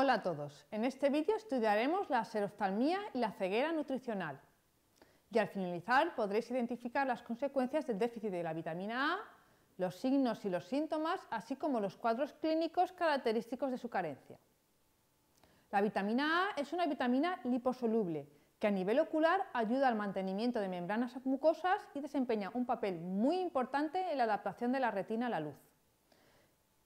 Hola a todos, en este vídeo estudiaremos la xeroftalmía y la ceguera nutricional y al finalizar podréis identificar las consecuencias del déficit de la vitamina A, los signos y los síntomas, así como los cuadros clínicos característicos de su carencia. La vitamina A es una vitamina liposoluble que a nivel ocular ayuda al mantenimiento de membranas mucosas y desempeña un papel muy importante en la adaptación de la retina a la luz.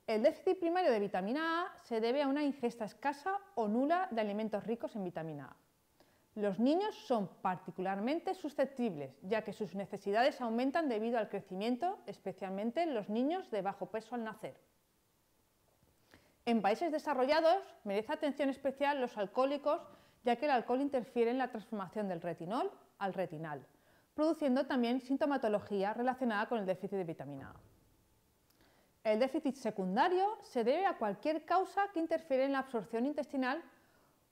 El déficit primario de vitamina A se debe a una ingesta escasa o nula de alimentos ricos en vitamina A. Los niños son particularmente susceptibles, ya que sus necesidades aumentan debido al crecimiento, especialmente los niños de bajo peso al nacer. En países desarrollados merece atención especial los alcohólicos, ya que el alcohol interfiere en la transformación del retinol al retinal, produciendo también sintomatología relacionada con el déficit de vitamina A. El déficit secundario se debe a cualquier causa que interfiere en la absorción intestinal,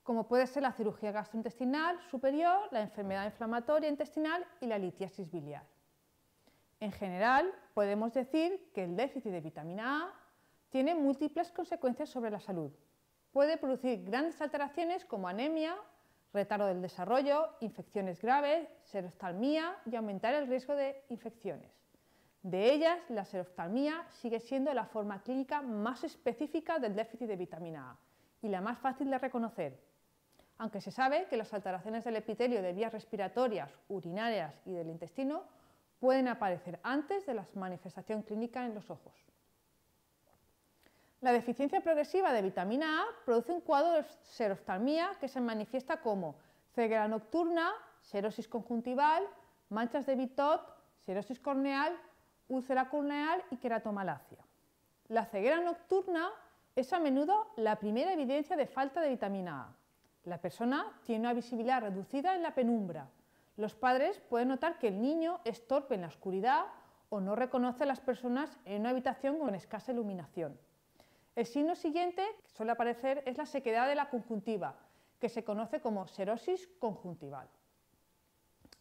como puede ser la cirugía gastrointestinal superior, la enfermedad inflamatoria intestinal y la litiasis biliar. En general, podemos decir que el déficit de vitamina A tiene múltiples consecuencias sobre la salud. Puede producir grandes alteraciones como anemia, retardo del desarrollo, infecciones graves, serostalmia y aumentar el riesgo de infecciones. De ellas, la seroftalmía sigue siendo la forma clínica más específica del déficit de vitamina A y la más fácil de reconocer. Aunque se sabe que las alteraciones del epitelio de vías respiratorias, urinarias y del intestino pueden aparecer antes de la manifestación clínica en los ojos. La deficiencia progresiva de vitamina A produce un cuadro de seroftalmía que se manifiesta como ceguera nocturna, serosis conjuntival, manchas de bitot, serosis corneal úlcera corneal y queratomalacia. La ceguera nocturna es a menudo la primera evidencia de falta de vitamina A. La persona tiene una visibilidad reducida en la penumbra. Los padres pueden notar que el niño es torpe en la oscuridad o no reconoce a las personas en una habitación con escasa iluminación. El signo siguiente que suele aparecer es la sequedad de la conjuntiva, que se conoce como serosis conjuntival.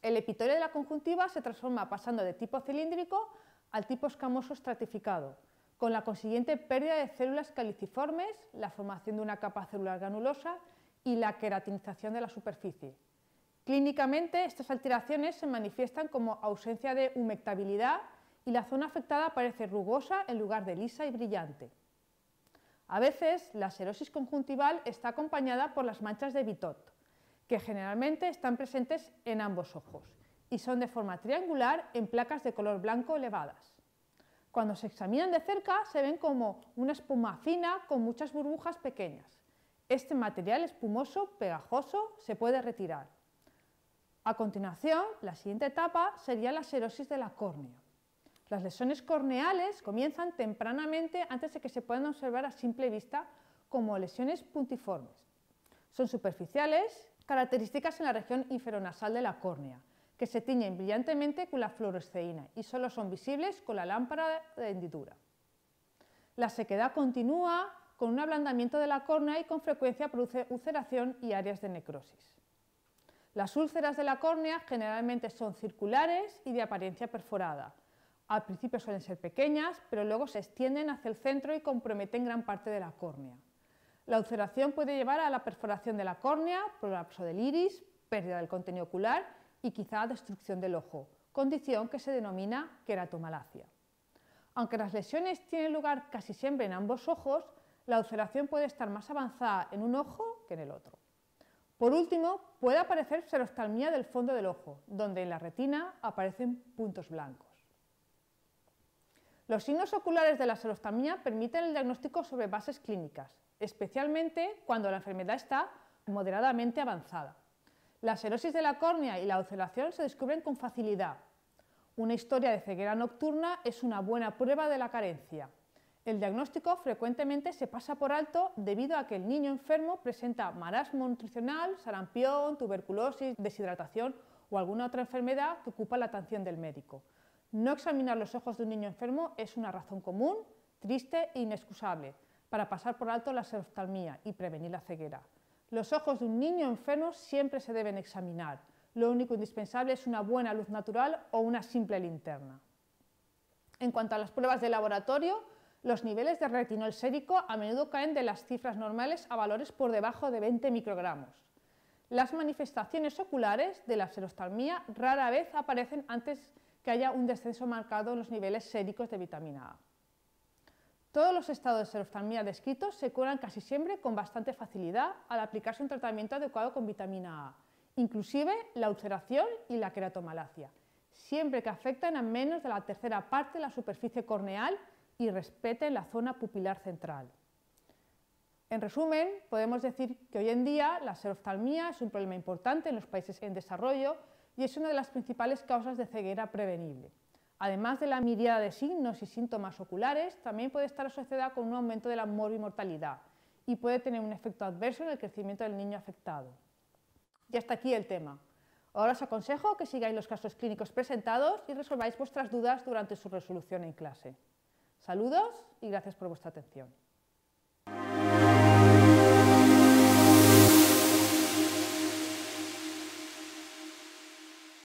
El epitorio de la conjuntiva se transforma pasando de tipo cilíndrico al tipo escamoso estratificado, con la consiguiente pérdida de células caliciformes, la formación de una capa celular granulosa y la queratinización de la superficie. Clínicamente, estas alteraciones se manifiestan como ausencia de humectabilidad y la zona afectada parece rugosa en lugar de lisa y brillante. A veces, la serosis conjuntival está acompañada por las manchas de Bitot, que generalmente están presentes en ambos ojos y son de forma triangular en placas de color blanco elevadas. Cuando se examinan de cerca se ven como una espuma fina con muchas burbujas pequeñas. Este material espumoso, pegajoso, se puede retirar. A continuación, la siguiente etapa sería la serosis de la córnea. Las lesiones corneales comienzan tempranamente antes de que se puedan observar a simple vista como lesiones puntiformes. Son superficiales, características en la región inferonasal de la córnea, que se tiñen brillantemente con la fluoresceína y solo son visibles con la lámpara de hendidura. La sequedad continúa con un ablandamiento de la córnea y con frecuencia produce ulceración y áreas de necrosis. Las úlceras de la córnea generalmente son circulares y de apariencia perforada. Al principio suelen ser pequeñas, pero luego se extienden hacia el centro y comprometen gran parte de la córnea. La ulceración puede llevar a la perforación de la córnea, prolapso del iris, pérdida del contenido ocular y quizá destrucción del ojo, condición que se denomina queratomalacia. Aunque las lesiones tienen lugar casi siempre en ambos ojos, la ulceración puede estar más avanzada en un ojo que en el otro. Por último, puede aparecer serostalmía del fondo del ojo, donde en la retina aparecen puntos blancos. Los signos oculares de la serostalmía permiten el diagnóstico sobre bases clínicas, especialmente cuando la enfermedad está moderadamente avanzada. La cirosis de la córnea y la oscilación se descubren con facilidad. Una historia de ceguera nocturna es una buena prueba de la carencia. El diagnóstico frecuentemente se pasa por alto debido a que el niño enfermo presenta marasmo nutricional, sarampión, tuberculosis, deshidratación o alguna otra enfermedad que ocupa la atención del médico. No examinar los ojos de un niño enfermo es una razón común, triste e inexcusable para pasar por alto la seroftalmía y prevenir la ceguera. Los ojos de un niño enfermo siempre se deben examinar. Lo único indispensable es una buena luz natural o una simple linterna. En cuanto a las pruebas de laboratorio, los niveles de retinol sérico a menudo caen de las cifras normales a valores por debajo de 20 microgramos. Las manifestaciones oculares de la serostalmía rara vez aparecen antes que haya un descenso marcado en los niveles séricos de vitamina A. Todos los estados de seroftalmía descritos se curan casi siempre con bastante facilidad al aplicarse un tratamiento adecuado con vitamina A, inclusive la ulceración y la queratomalacia, siempre que afecten a menos de la tercera parte de la superficie corneal y respeten la zona pupilar central. En resumen, podemos decir que hoy en día la seroftalmía es un problema importante en los países en desarrollo y es una de las principales causas de ceguera prevenible. Además de la mirada de signos y síntomas oculares, también puede estar asociada con un aumento de la morbimortalidad y puede tener un efecto adverso en el crecimiento del niño afectado. Y hasta aquí el tema. Ahora os aconsejo que sigáis los casos clínicos presentados y resolváis vuestras dudas durante su resolución en clase. Saludos y gracias por vuestra atención.